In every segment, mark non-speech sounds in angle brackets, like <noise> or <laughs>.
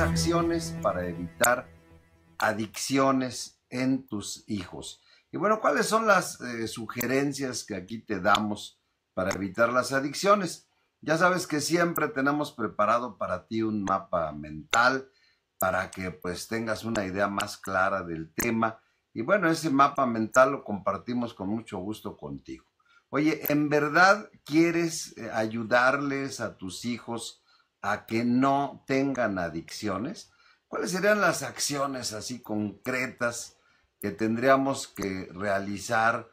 acciones para evitar adicciones en tus hijos. Y bueno, ¿cuáles son las eh, sugerencias que aquí te damos para evitar las adicciones? Ya sabes que siempre tenemos preparado para ti un mapa mental para que pues tengas una idea más clara del tema. Y bueno, ese mapa mental lo compartimos con mucho gusto contigo. Oye, ¿en verdad quieres eh, ayudarles a tus hijos a que no tengan adicciones? ¿Cuáles serían las acciones así concretas que tendríamos que realizar,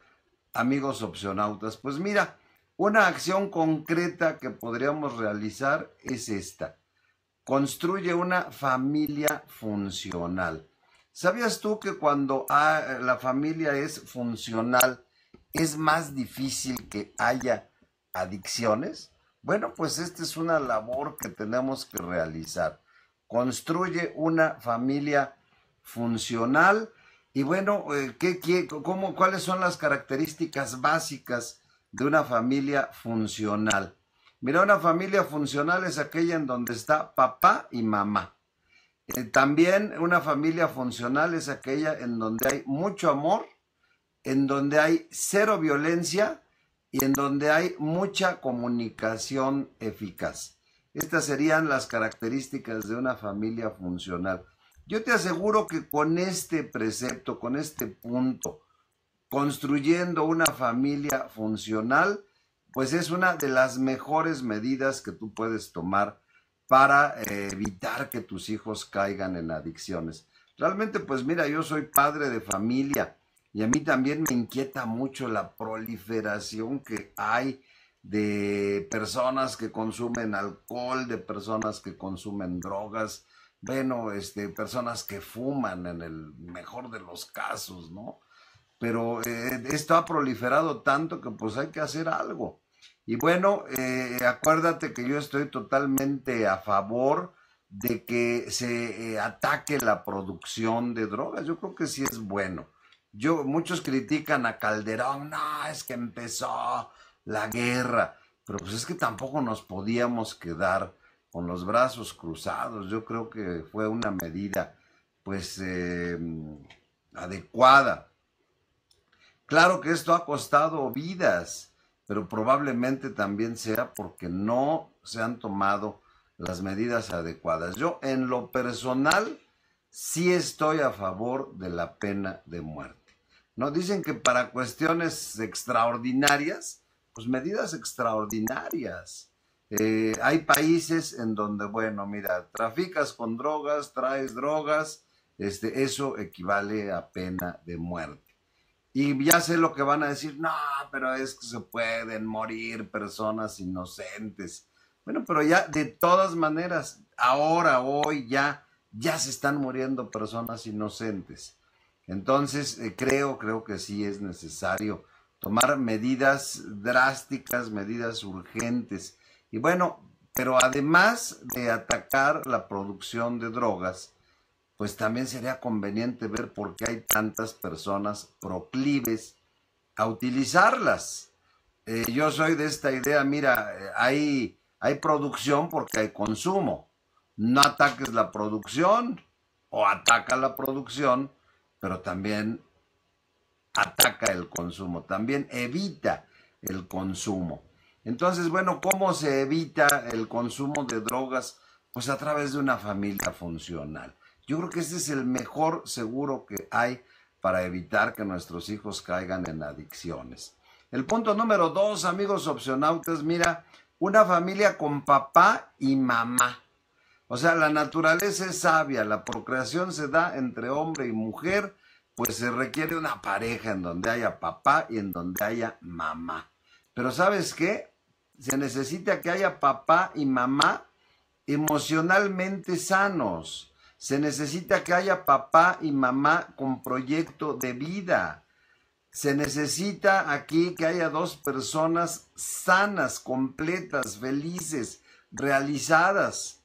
amigos opcionautas? Pues mira, una acción concreta que podríamos realizar es esta. Construye una familia funcional. ¿Sabías tú que cuando ah, la familia es funcional es más difícil que haya adicciones? Bueno, pues esta es una labor que tenemos que realizar. Construye una familia funcional y bueno, eh, ¿qué, qué, ¿cuáles son las características básicas de una familia funcional? Mira, una familia funcional es aquella en donde está papá y mamá. Eh, también una familia funcional es aquella en donde hay mucho amor, en donde hay cero violencia y en donde hay mucha comunicación eficaz. Estas serían las características de una familia funcional. Yo te aseguro que con este precepto, con este punto, construyendo una familia funcional, pues es una de las mejores medidas que tú puedes tomar para eh, evitar que tus hijos caigan en adicciones. Realmente, pues mira, yo soy padre de familia y a mí también me inquieta mucho la proliferación que hay de personas que consumen alcohol, de personas que consumen drogas, bueno, este, personas que fuman en el mejor de los casos, ¿no? Pero eh, esto ha proliferado tanto que pues hay que hacer algo. Y bueno, eh, acuérdate que yo estoy totalmente a favor de que se eh, ataque la producción de drogas. Yo creo que sí es bueno. Yo, muchos critican a Calderón, no, es que empezó la guerra, pero pues es que tampoco nos podíamos quedar con los brazos cruzados. Yo creo que fue una medida pues em, adecuada. Claro que esto ha costado vidas, pero probablemente también sea porque no se han tomado las medidas adecuadas. Yo en lo personal sí estoy a favor de la pena de muerte. ¿no? Dicen que para cuestiones extraordinarias, pues medidas extraordinarias. Eh, hay países en donde, bueno, mira, traficas con drogas, traes drogas, este, eso equivale a pena de muerte. Y ya sé lo que van a decir, no, pero es que se pueden morir personas inocentes. Bueno, pero ya de todas maneras, ahora, hoy, ya, ya se están muriendo personas inocentes. Entonces, eh, creo, creo que sí es necesario tomar medidas drásticas, medidas urgentes. Y bueno, pero además de atacar la producción de drogas, pues también sería conveniente ver por qué hay tantas personas proclives a utilizarlas. Eh, yo soy de esta idea, mira, eh, hay, hay producción porque hay consumo. No ataques la producción o ataca la producción pero también ataca el consumo, también evita el consumo. Entonces, bueno, ¿cómo se evita el consumo de drogas? Pues a través de una familia funcional. Yo creo que ese es el mejor seguro que hay para evitar que nuestros hijos caigan en adicciones. El punto número dos, amigos opcionautas, mira, una familia con papá y mamá. O sea, la naturaleza es sabia, la procreación se da entre hombre y mujer, pues se requiere una pareja en donde haya papá y en donde haya mamá. Pero ¿sabes qué? Se necesita que haya papá y mamá emocionalmente sanos. Se necesita que haya papá y mamá con proyecto de vida. Se necesita aquí que haya dos personas sanas, completas, felices, realizadas.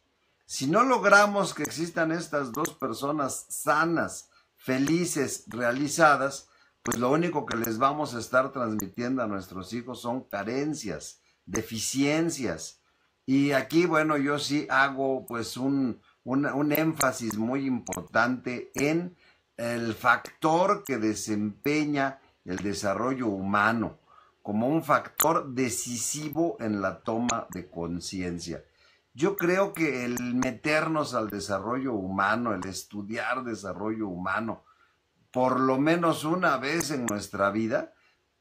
Si no logramos que existan estas dos personas sanas, felices, realizadas, pues lo único que les vamos a estar transmitiendo a nuestros hijos son carencias, deficiencias. Y aquí, bueno, yo sí hago pues un, un énfasis muy importante en el factor que desempeña el desarrollo humano como un factor decisivo en la toma de conciencia. Yo creo que el meternos al desarrollo humano, el estudiar desarrollo humano, por lo menos una vez en nuestra vida,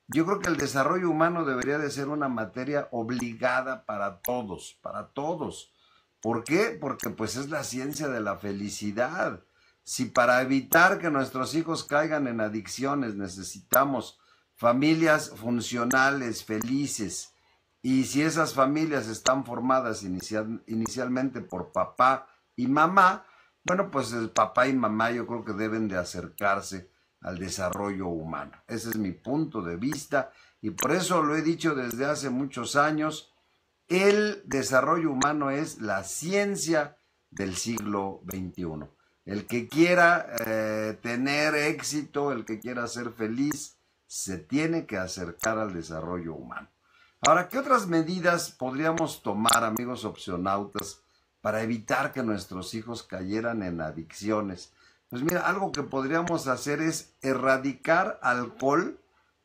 yo creo que el desarrollo humano debería de ser una materia obligada para todos, para todos. ¿Por qué? Porque pues es la ciencia de la felicidad. Si para evitar que nuestros hijos caigan en adicciones necesitamos familias funcionales, felices, y si esas familias están formadas inicialmente por papá y mamá, bueno, pues el papá y mamá yo creo que deben de acercarse al desarrollo humano. Ese es mi punto de vista y por eso lo he dicho desde hace muchos años, el desarrollo humano es la ciencia del siglo XXI. El que quiera eh, tener éxito, el que quiera ser feliz, se tiene que acercar al desarrollo humano. Ahora, ¿qué otras medidas podríamos tomar, amigos opcionautas, para evitar que nuestros hijos cayeran en adicciones? Pues mira, algo que podríamos hacer es erradicar alcohol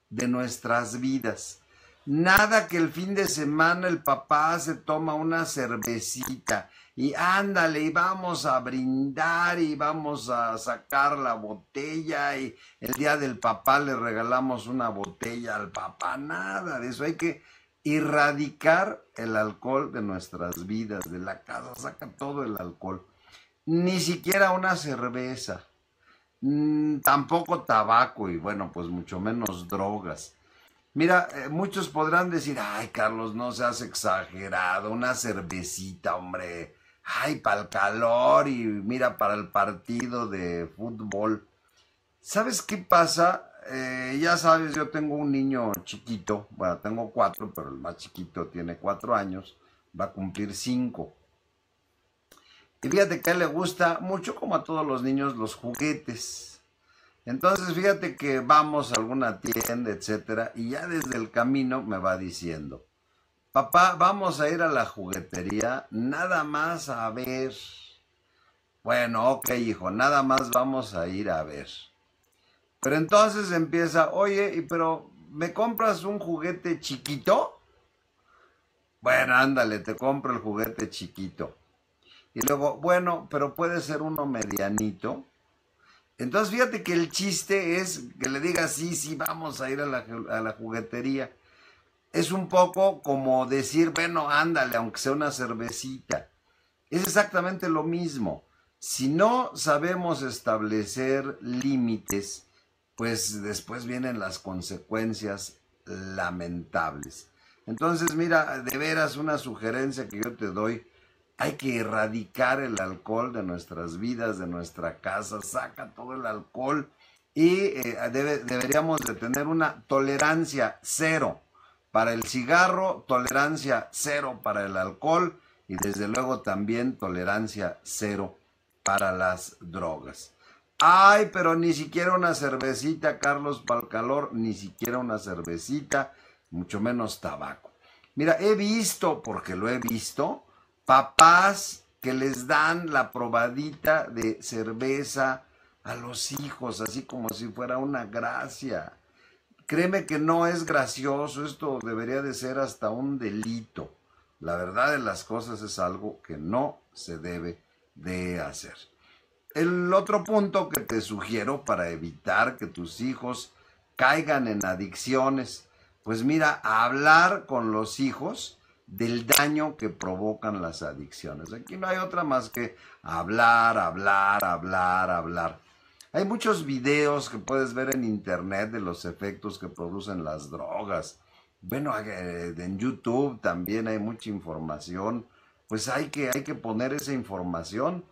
de nuestras vidas. Nada que el fin de semana el papá se toma una cervecita y ándale y vamos a brindar y vamos a sacar la botella y el día del papá le regalamos una botella al papá. Nada de eso. Hay que erradicar el alcohol de nuestras vidas, de la casa, saca todo el alcohol. Ni siquiera una cerveza, mm, tampoco tabaco y bueno, pues mucho menos drogas. Mira, eh, muchos podrán decir, ay Carlos, no seas exagerado, una cervecita, hombre, ay, para el calor y mira, para el partido de fútbol. ¿Sabes qué pasa? Eh, ya sabes, yo tengo un niño chiquito, bueno, tengo cuatro, pero el más chiquito tiene cuatro años, va a cumplir cinco. Y fíjate que a él le gusta mucho, como a todos los niños, los juguetes. Entonces, fíjate que vamos a alguna tienda, etcétera, y ya desde el camino me va diciendo: Papá, vamos a ir a la juguetería, nada más a ver. Bueno, ok, hijo, nada más vamos a ir a ver. Pero entonces empieza, oye, pero ¿me compras un juguete chiquito? Bueno, ándale, te compro el juguete chiquito. Y luego, bueno, pero puede ser uno medianito. Entonces fíjate que el chiste es que le digas, sí, sí, vamos a ir a la, a la juguetería. Es un poco como decir, bueno, ándale, aunque sea una cervecita. Es exactamente lo mismo. Si no sabemos establecer límites, pues después vienen las consecuencias lamentables. Entonces, mira, de veras una sugerencia que yo te doy, hay que erradicar el alcohol de nuestras vidas, de nuestra casa, saca todo el alcohol y eh, deberíamos de tener una tolerancia cero para el cigarro, tolerancia cero para el alcohol y desde luego también tolerancia cero para las drogas. Ay, pero ni siquiera una cervecita, Carlos, para el calor, ni siquiera una cervecita, mucho menos tabaco. Mira, he visto, porque lo he visto, papás que les dan la probadita de cerveza a los hijos, así como si fuera una gracia. Créeme que no es gracioso, esto debería de ser hasta un delito. La verdad de las cosas es algo que no se debe de hacer. El otro punto que te sugiero para evitar que tus hijos caigan en adicciones, pues mira, hablar con los hijos del daño que provocan las adicciones. Aquí no hay otra más que hablar, hablar, hablar, hablar. Hay muchos videos que puedes ver en internet de los efectos que producen las drogas. Bueno, eh, en YouTube también hay mucha información. Pues hay que, hay que poner esa información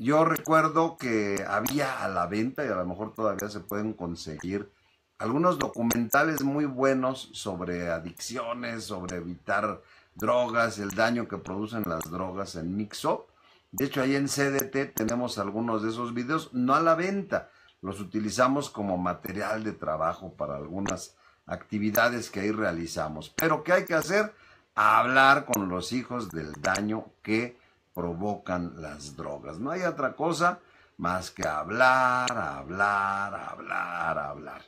yo recuerdo que había a la venta, y a lo mejor todavía se pueden conseguir, algunos documentales muy buenos sobre adicciones, sobre evitar drogas, el daño que producen las drogas en Mixo. De hecho, ahí en CDT tenemos algunos de esos videos, no a la venta, los utilizamos como material de trabajo para algunas actividades que ahí realizamos. Pero ¿qué hay que hacer? hablar con los hijos del daño que provocan las drogas. No hay otra cosa más que hablar, hablar, hablar, hablar.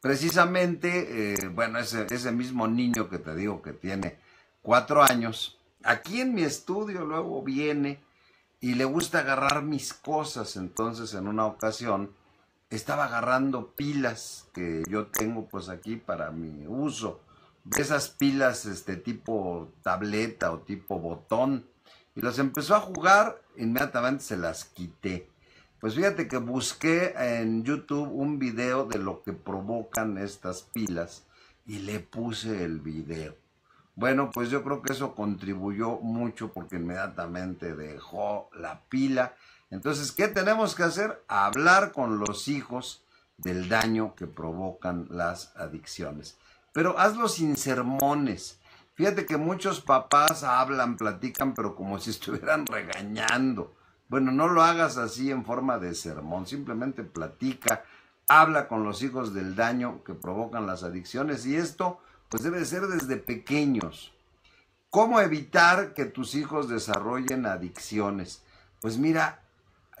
Precisamente, eh, bueno, ese, ese mismo niño que te digo que tiene cuatro años, aquí en mi estudio luego viene y le gusta agarrar mis cosas. Entonces, en una ocasión, estaba agarrando pilas que yo tengo pues aquí para mi uso. Esas pilas este tipo tableta o tipo botón y las empezó a jugar, inmediatamente se las quité. Pues fíjate que busqué en YouTube un video de lo que provocan estas pilas y le puse el video. Bueno, pues yo creo que eso contribuyó mucho porque inmediatamente dejó la pila. Entonces, ¿qué tenemos que hacer? Hablar con los hijos del daño que provocan las adicciones. Pero hazlo sin sermones. Fíjate que muchos papás hablan, platican, pero como si <laughs> estuvieran regañando. Bueno, no lo hagas así en forma de sermón, simplemente platica, habla con los hijos del daño que provocan las adicciones y esto pues debe ser desde pequeños. ¿Cómo evitar que tus hijos desarrollen adicciones? Pues mira,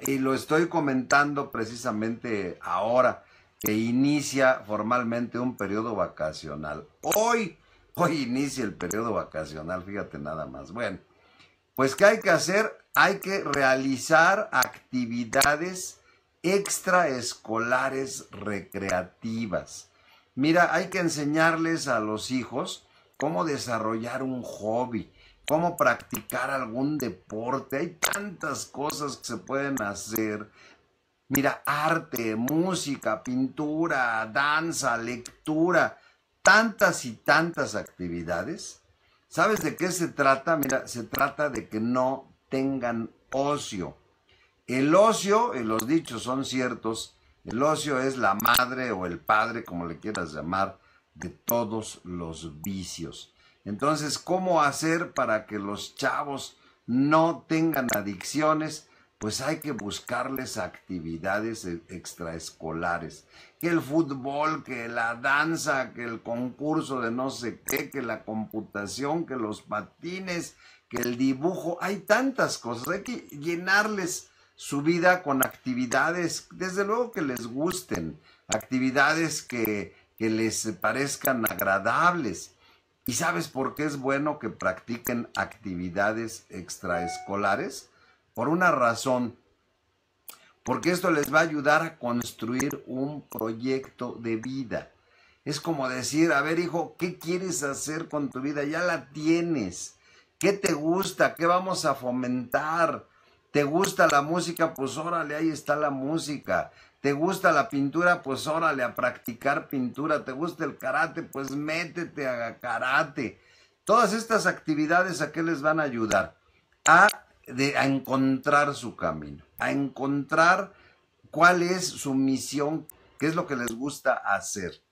y lo estoy comentando precisamente ahora que inicia formalmente un periodo vacacional. Hoy Hoy inicia el periodo vacacional, fíjate nada más. Bueno, pues ¿qué hay que hacer? Hay que realizar actividades extraescolares recreativas. Mira, hay que enseñarles a los hijos cómo desarrollar un hobby, cómo practicar algún deporte. Hay tantas cosas que se pueden hacer. Mira, arte, música, pintura, danza, lectura tantas y tantas actividades. ¿Sabes de qué se trata? Mira, se trata de que no tengan ocio. El ocio, y los dichos son ciertos, el ocio es la madre o el padre, como le quieras llamar, de todos los vicios. Entonces, ¿cómo hacer para que los chavos no tengan adicciones? pues hay que buscarles actividades eh, extraescolares, que el fútbol, que la danza, que el concurso de no sé qué, que la computación, que los patines, que el dibujo, hay tantas cosas, hay que llenarles su vida con actividades, desde luego que les gusten, actividades que, que les parezcan agradables. ¿Y sabes por qué es bueno que practiquen actividades extraescolares? por una razón, porque esto les va a ayudar a construir un proyecto de vida. Es como decir, a ver hijo, ¿qué quieres hacer con tu vida? Ya la tienes. ¿Qué te gusta? ¿Qué vamos a fomentar? ¿Te gusta la música? Pues órale, ahí está la música. ¿Te gusta la pintura? Pues órale, a practicar pintura. ¿Te gusta el karate? Pues métete a karate. Todas estas actividades a qué les van a ayudar? A de, a encontrar su camino, a encontrar cuál es su misión, qué es lo que les gusta hacer.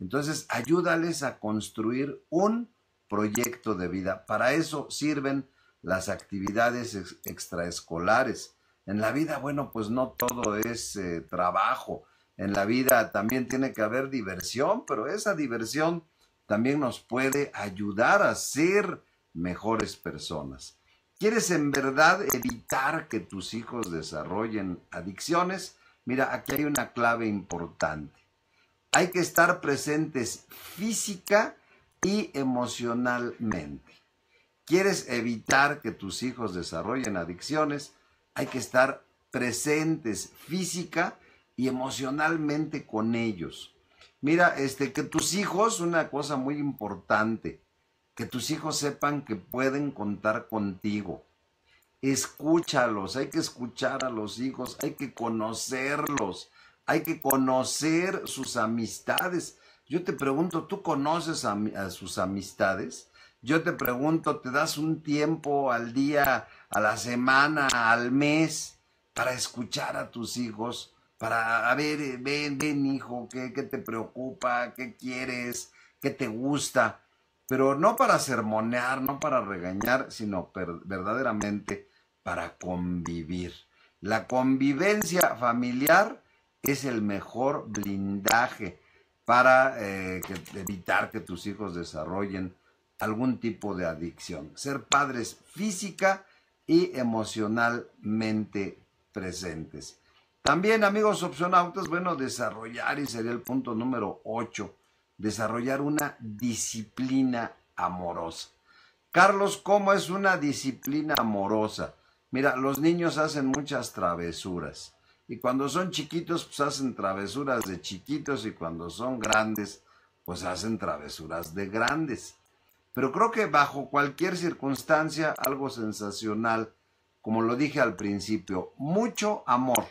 Entonces, ayúdales a construir un proyecto de vida. Para eso sirven las actividades extraescolares. En la vida, bueno, pues no todo es eh, trabajo. En la vida también tiene que haber diversión, pero esa diversión también nos puede ayudar a ser mejores personas. ¿Quieres en verdad evitar que tus hijos desarrollen adicciones? Mira, aquí hay una clave importante. Hay que estar presentes física y emocionalmente. ¿Quieres evitar que tus hijos desarrollen adicciones? Hay que estar presentes física y emocionalmente con ellos. Mira, este que tus hijos, una cosa muy importante, que tus hijos sepan que pueden contar contigo. Escúchalos, hay que escuchar a los hijos, hay que conocerlos, hay que conocer sus amistades. Yo te pregunto, ¿tú conoces a, sus amistades? Yo te pregunto, ¿te das un tiempo al día, a la semana, al mes, para escuchar a tus hijos? Para, a ver, eh, ven, ven hijo, ¿qué, qué te preocupa? ¿Qué quieres? ¿Qué te gusta? pero no para sermonear, no para regañar, sino verdaderamente para convivir. La convivencia familiar es el mejor blindaje para eh, evitar que tus hijos desarrollen algún tipo de adicción. Ser padres física y emocionalmente presentes. También, amigos opcionautas, bueno, desarrollar, y sería el punto número 8, desarrollar una disciplina amorosa. Carlos, ¿cómo es una disciplina amorosa? Mira, los niños hacen muchas travesuras. Y cuando son chiquitos, pues hacen travesuras de chiquitos y cuando son grandes, pues hacen travesuras de grandes. Pero creo que bajo cualquier circunstancia, algo sensacional, como lo dije al principio, mucho amor,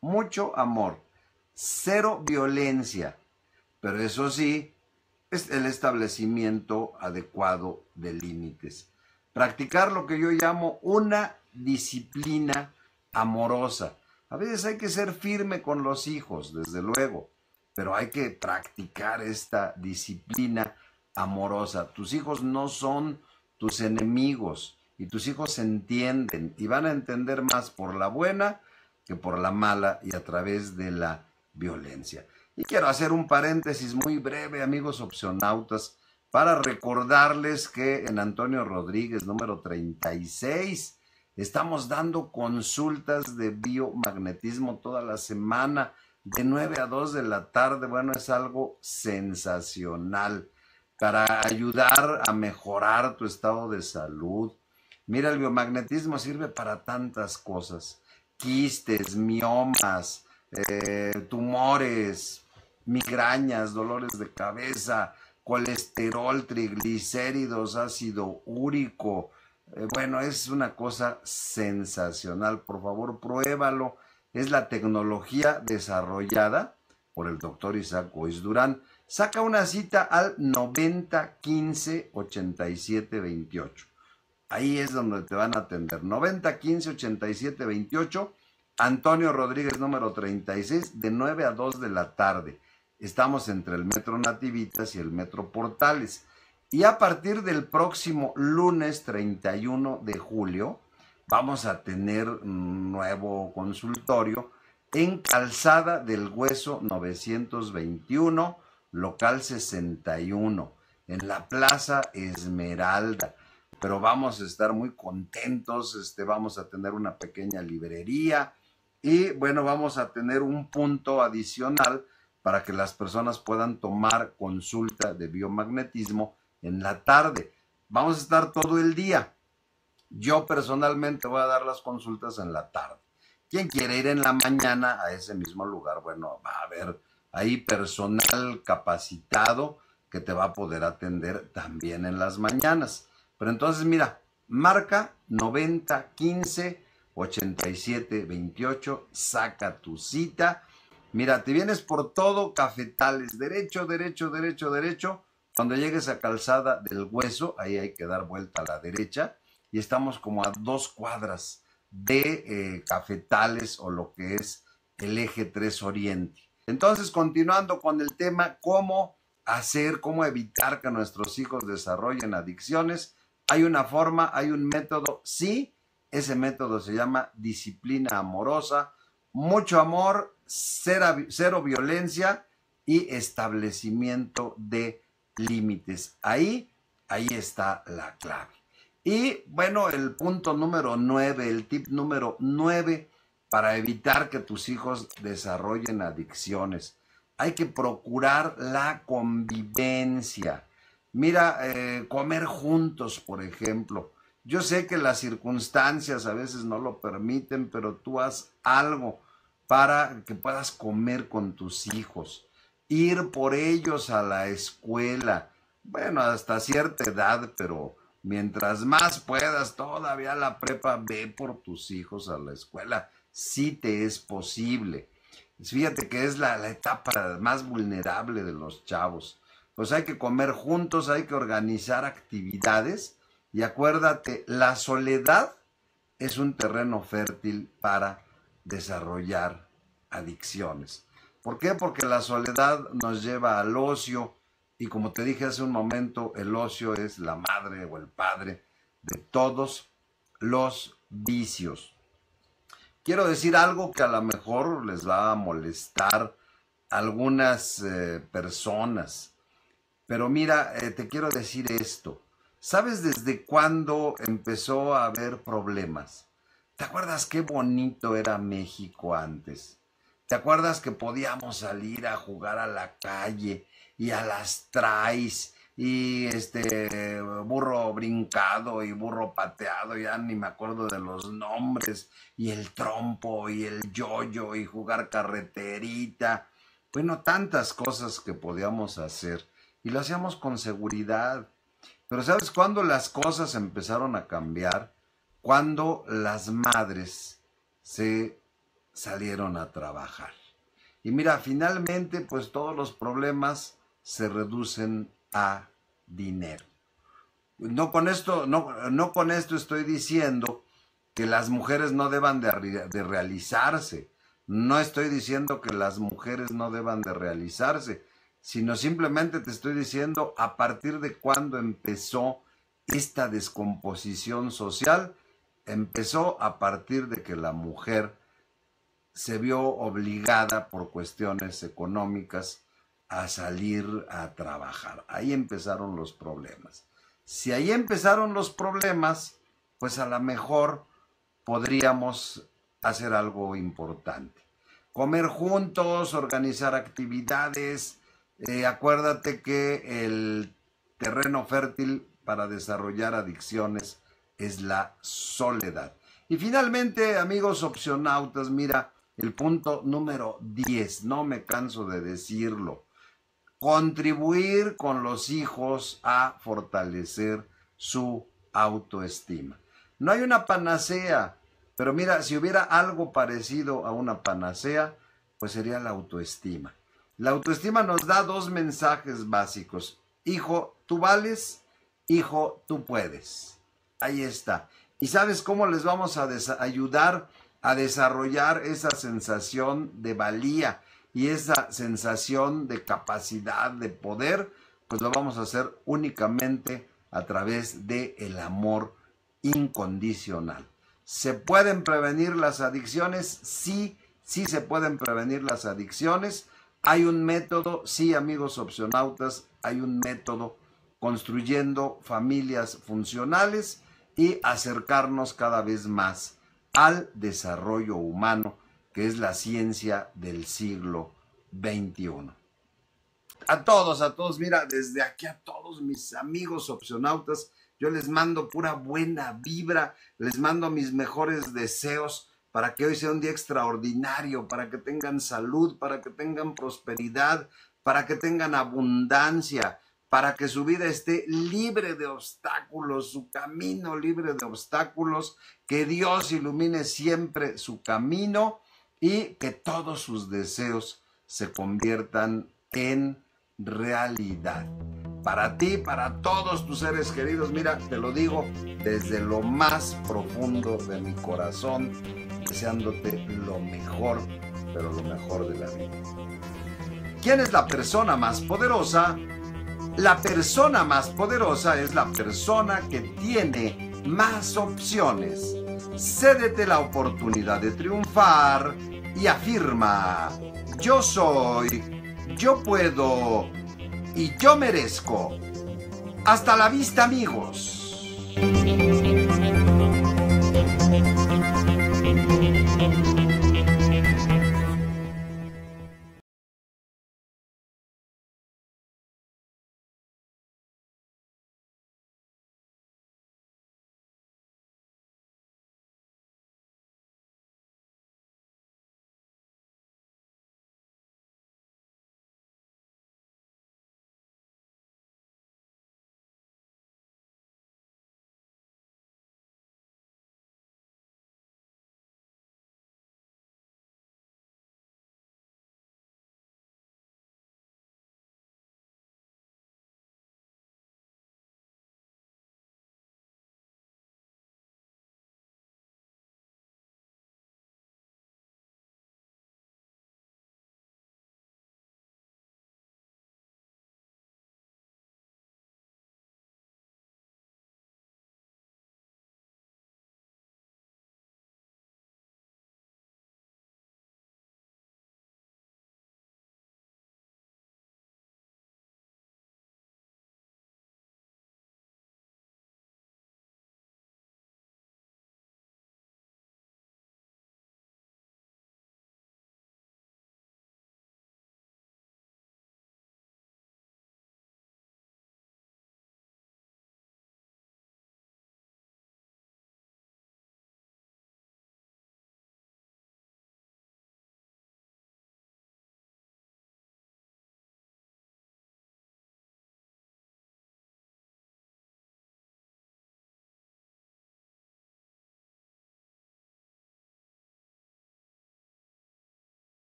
mucho amor, cero violencia, pero eso sí, es el establecimiento adecuado de límites. Practicar lo que yo llamo una disciplina amorosa. A veces hay que ser firme con los hijos, desde luego, pero hay que practicar esta disciplina amorosa. Tus hijos no son tus enemigos y tus hijos se entienden y van a entender más por la buena que por la mala y a través de la violencia. Y quiero hacer un paréntesis muy breve, amigos opcionautas, para recordarles que en Antonio Rodríguez, número 36, estamos dando consultas de biomagnetismo toda la semana, de 9 a 2 de la tarde. Bueno, es algo sensacional para ayudar a mejorar tu estado de salud. Mira, el biomagnetismo sirve para tantas cosas. Quistes, miomas, eh, tumores, migrañas, dolores de cabeza, colesterol, triglicéridos, ácido úrico. Eh, bueno, es una cosa sensacional. Por favor, pruébalo. Es la tecnología desarrollada por el doctor Isaac Goiz Durán. Saca una cita al 90 15 87 28. Ahí es donde te van a atender. 90 15 Antonio Rodríguez, número 36, de 9 a 2 de la tarde. Estamos entre el Metro Nativitas y el Metro Portales. Y a partir del próximo lunes 31 de julio, vamos a tener un nuevo consultorio en Calzada del Hueso 921, local 61, en la Plaza Esmeralda. Pero vamos a estar muy contentos, este, vamos a tener una pequeña librería y bueno, vamos a tener un punto adicional para que las personas puedan tomar consulta de biomagnetismo en la tarde. Vamos a estar todo el día. Yo personalmente voy a dar las consultas en la tarde. Quien quiere ir en la mañana a ese mismo lugar, bueno, va a haber ahí personal capacitado que te va a poder atender también en las mañanas. Pero entonces, mira, marca 9015-8728, saca tu cita Mira, te vienes por todo cafetales, derecho, derecho, derecho, derecho. Cuando llegues a Calzada del Hueso, ahí hay que dar vuelta a la derecha y estamos como a dos cuadras de eh, cafetales o lo que es el eje 3 Oriente. Entonces, continuando con el tema, ¿cómo hacer, cómo evitar que nuestros hijos desarrollen adicciones? Hay una forma, hay un método, sí, ese método se llama disciplina amorosa mucho amor, cero, violencia y establecimiento de límites. Ahí, ahí está la clave. Y bueno, el punto número nueve, el tip número nueve para evitar que tus hijos desarrollen adicciones. Hay que procurar la convivencia. Mira, eh, comer juntos, por ejemplo. Yo sé que las circunstancias a veces no lo permiten, pero tú haz algo para que puedas comer con tus hijos, ir por ellos a la escuela, bueno, hasta cierta edad, pero mientras más puedas, todavía la prepa, ve por tus hijos a la escuela, si te es posible. Fíjate que es la, la etapa más vulnerable de los chavos. Pues hay que comer juntos, hay que organizar actividades y acuérdate, la soledad es un terreno fértil para desarrollar adicciones. ¿Por qué? Porque la soledad nos lleva al ocio y como te dije hace un momento, el ocio es la madre o el padre de todos los vicios. Quiero decir algo que a lo mejor les va a molestar algunas eh, personas, pero mira, eh, te quiero decir esto. ¿Sabes desde cuándo empezó a haber problemas? ¿Te acuerdas qué bonito era México antes? ¿Te acuerdas que podíamos salir a jugar a la calle y a las trays y este burro brincado y burro pateado, ya ni me acuerdo de los nombres, y el trompo y el yoyo y jugar carreterita? Bueno, tantas cosas que podíamos hacer y lo hacíamos con seguridad. Pero ¿sabes cuándo las cosas empezaron a cambiar? cuando las madres se salieron a trabajar. Y mira, finalmente, pues todos los problemas se reducen a dinero. No con esto, no, con esto estoy diciendo que las mujeres no deban de, de realizarse. No estoy diciendo que las mujeres no deban de realizarse, sino simplemente te estoy diciendo a partir de cuándo empezó esta descomposición social empezó a partir de que la mujer se vio obligada por cuestiones económicas a salir a trabajar. Ahí empezaron los problemas. Si ahí empezaron los problemas, pues a lo mejor podríamos hacer algo importante. Comer juntos, organizar actividades. Eh, acuérdate que el terreno fértil para desarrollar adicciones es la soledad. Y finalmente, amigos opcionautas, mira el punto número 10, no me canso de decirlo, contribuir con los hijos a fortalecer su autoestima. No hay una panacea, pero mira, si hubiera algo parecido a una panacea, pues sería la autoestima. La autoestima nos da dos mensajes básicos. Hijo, tú vales, hijo, tú puedes. Ahí está. ¿Y sabes cómo les vamos a ayudar a desarrollar esa sensación de valía y esa sensación de capacidad, de poder? Pues lo vamos a hacer únicamente a través del el amor incondicional. ¿Se pueden prevenir las adicciones? Sí, sí se pueden prevenir las adicciones. Hay un método, sí amigos opcionautas, hay un método construyendo familias funcionales y acercarnos cada vez más al desarrollo humano, que es la ciencia del siglo XXI. A todos, a todos, mira, desde aquí a todos mis amigos opcionautas, yo les mando pura buena vibra, les mando mis mejores deseos para que hoy sea un día extraordinario, para que tengan salud, para que tengan prosperidad, para que tengan abundancia, para que su vida esté libre de obstáculos, su camino libre de obstáculos, que Dios ilumine siempre su camino y que todos sus deseos se conviertan en realidad. Para ti, para todos tus seres queridos, mira, te lo digo desde lo más profundo de mi corazón, deseándote lo mejor, pero lo mejor de la vida. ¿Quién es la persona más poderosa? La persona más poderosa es la persona que tiene más opciones. Cédete la oportunidad de triunfar y afirma, yo soy, yo puedo y yo merezco. Hasta la vista amigos.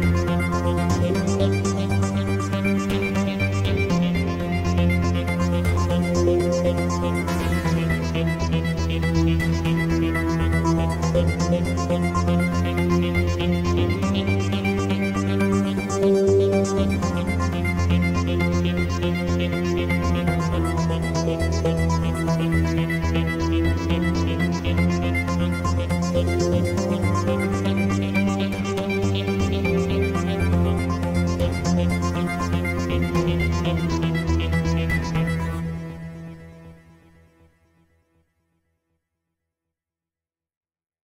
Thanks.